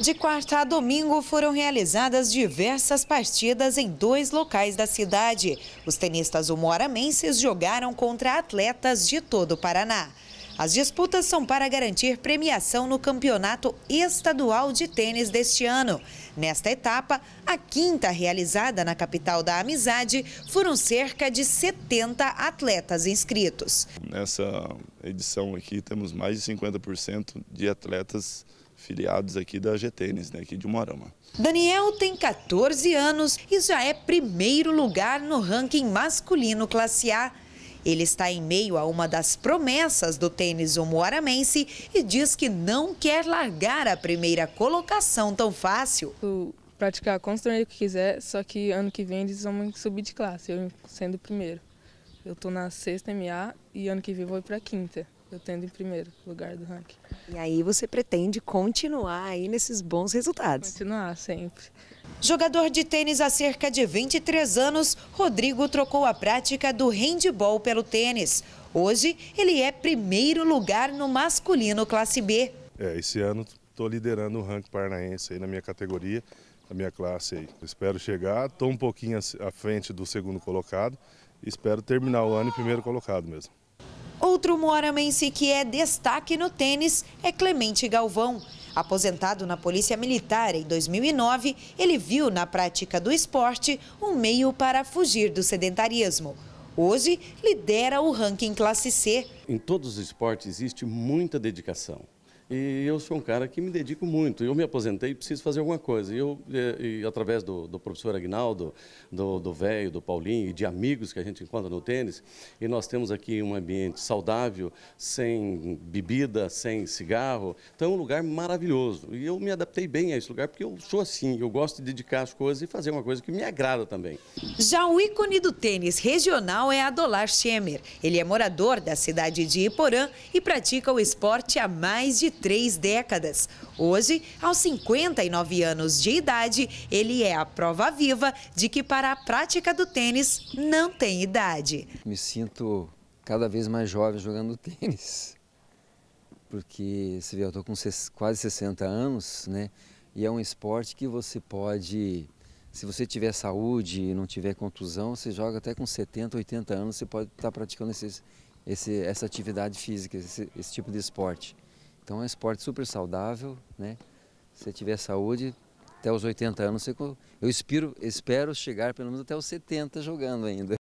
De quarta a domingo foram realizadas diversas partidas em dois locais da cidade. Os tenistas humoramenses jogaram contra atletas de todo o Paraná. As disputas são para garantir premiação no Campeonato Estadual de Tênis deste ano. Nesta etapa, a quinta realizada na capital da Amizade, foram cerca de 70 atletas inscritos. Nessa edição aqui, temos mais de 50% de atletas inscritos filiados aqui da GTNs, né, aqui de Moarama. Daniel tem 14 anos e já é primeiro lugar no ranking masculino classe A. Ele está em meio a uma das promessas do tênis omoaramense e diz que não quer largar a primeira colocação tão fácil. Eu praticar quantos o que quiser, só que ano que vem eles vão subir de classe, eu sendo o primeiro. Eu estou na sexta MA e ano que vem vou para a quinta eu tendo em primeiro lugar do ranking. E aí você pretende continuar aí nesses bons resultados? Continuar sempre. Jogador de tênis há cerca de 23 anos, Rodrigo trocou a prática do handball pelo tênis. Hoje, ele é primeiro lugar no masculino classe B. É, esse ano estou liderando o ranking paranaense aí na minha categoria, na minha classe aí. Espero chegar, estou um pouquinho à frente do segundo colocado, espero terminar o ano em primeiro colocado mesmo. Outro moaramense que é destaque no tênis é Clemente Galvão. Aposentado na Polícia Militar em 2009, ele viu na prática do esporte um meio para fugir do sedentarismo. Hoje, lidera o ranking classe C. Em todos os esportes existe muita dedicação. E eu sou um cara que me dedico muito. Eu me aposentei e preciso fazer alguma coisa. E eu, e, e, através do, do, professor Aguinaldo do velho, do, do, Paulinho e de amigos que a gente encontra no tênis, e nós temos aqui um ambiente saudável, sem bebida, sem cigarro. Então é um lugar maravilhoso. E eu me adaptei bem a esse lugar porque eu sou assim. Eu gosto de dedicar as coisas e fazer uma coisa que me agrada também. Já o ícone do tênis regional é Adolar Schemer. Ele é morador da cidade de Iporã e pratica o esporte há mais de três décadas. Hoje, aos 59 anos de idade, ele é a prova viva de que para a prática do tênis não tem idade. Me sinto cada vez mais jovem jogando tênis. Porque, você vê, eu estou com quase 60 anos, né? E é um esporte que você pode, se você tiver saúde e não tiver contusão, você joga até com 70, 80 anos, você pode estar tá praticando esse, esse, essa atividade física, esse, esse tipo de esporte. Então é um esporte super saudável, né? Se você tiver saúde, até os 80 anos, eu espero, espero chegar pelo menos até os 70 jogando ainda.